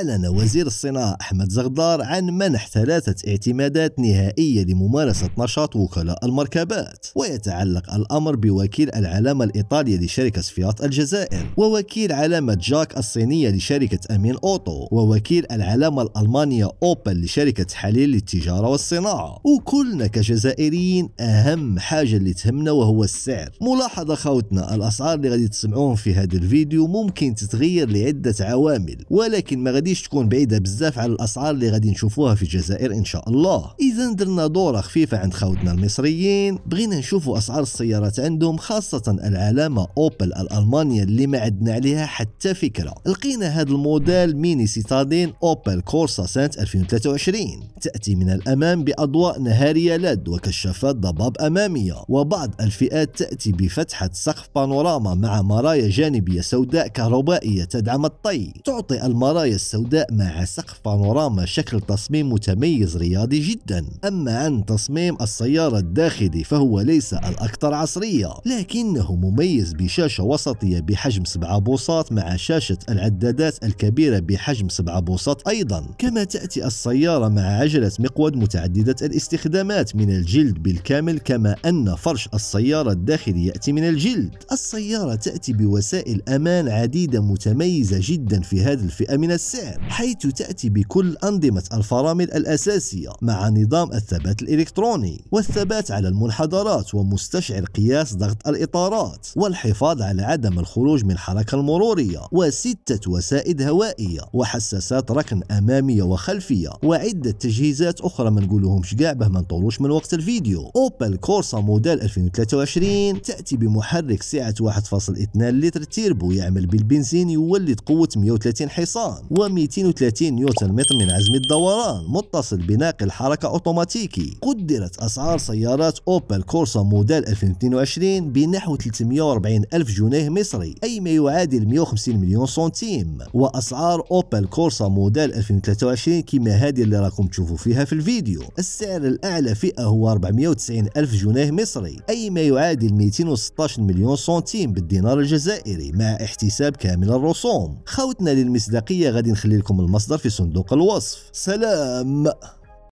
أعلن وزير الصناعة أحمد زغدار عن منح ثلاثة اعتمادات نهائية لممارسة نشاط وكلاء المركبات ويتعلق الأمر بوكيل العلامة الإيطالية لشركة فيات الجزائر ووكيل علامة جاك الصينية لشركة أمين أوتو ووكيل العلامة الألمانية أوبل لشركة حليل للتجارة والصناعة وكلنا كجزائريين أهم حاجة اللي تهمنا وهو السعر ملاحظة خوتنا الأسعار اللي غادي تسمعوهم في هذا الفيديو ممكن تتغير لعدة عوامل ولكن ما غادي غاديش تكون بعيده بزاف على الاسعار اللي غادي نشوفوها في الجزائر ان شاء الله اذا درنا دوره خفيفه عند خاوتنا المصريين بغينا نشوفوا اسعار السيارات عندهم خاصه العلامه اوبل الالمانيه اللي ما عندنا عليها حتى فكره لقينا هذا الموديل ميني سيتادين اوبل كورسا سنه 2023 تاتي من الامام باضواء نهاريه لد وكشافات ضباب اماميه وبعض الفئات تاتي بفتحه سقف بانوراما مع مرايا جانبيه سوداء كهربائيه تدعم الطي تعطي المرايا السوداء سوداء مع سقف بانوراما شكل تصميم متميز رياضي جدا أما عن تصميم السيارة الداخلي فهو ليس الأكثر عصرية لكنه مميز بشاشة وسطية بحجم 7 بوصات مع شاشة العدادات الكبيرة بحجم 7 بوصات أيضا كما تأتي السيارة مع عجلة مقود متعددة الاستخدامات من الجلد بالكامل كما أن فرش السيارة الداخلي يأتي من الجلد السيارة تأتي بوسائل أمان عديدة متميزة جدا في هذه الفئة من السعر العام حيث تأتي بكل أنظمة الفرامل الأساسية مع نظام الثبات الإلكتروني والثبات على المنحدرات ومستشعر قياس ضغط الإطارات والحفاظ على عدم الخروج من الحركة المرورية وستة وسائد هوائية وحساسات ركن أمامية وخلفية وعدة تجهيزات أخرى ما نقولهمش كاع به ما نطولوش من وقت الفيديو أوبل كورسا موديل 2023 تأتي بمحرك سعة 1.2 لتر تيربو يعمل بالبنزين يولد قوة 130 حصان و 230 نيوتن متر من عزم الدوران متصل بناقل حركة أوتوماتيكي قدرت أسعار سيارات أوبل كورسا موديل 2022 بنحو 340 ألف جنيه مصري أي ما يعادل 150 مليون سنتيم وأسعار أوبل كورسا موديل 2023 كما هذه اللي راكم تشوفوا فيها في الفيديو السعر الأعلى فئة هو 490 ألف جنيه مصري أي ما يعادل 216 مليون سنتيم بالدينار الجزائري مع احتساب كامل الرسوم خوتنا للمصداقية غادي نخلي لكم المصدر في صندوق الوصف سلام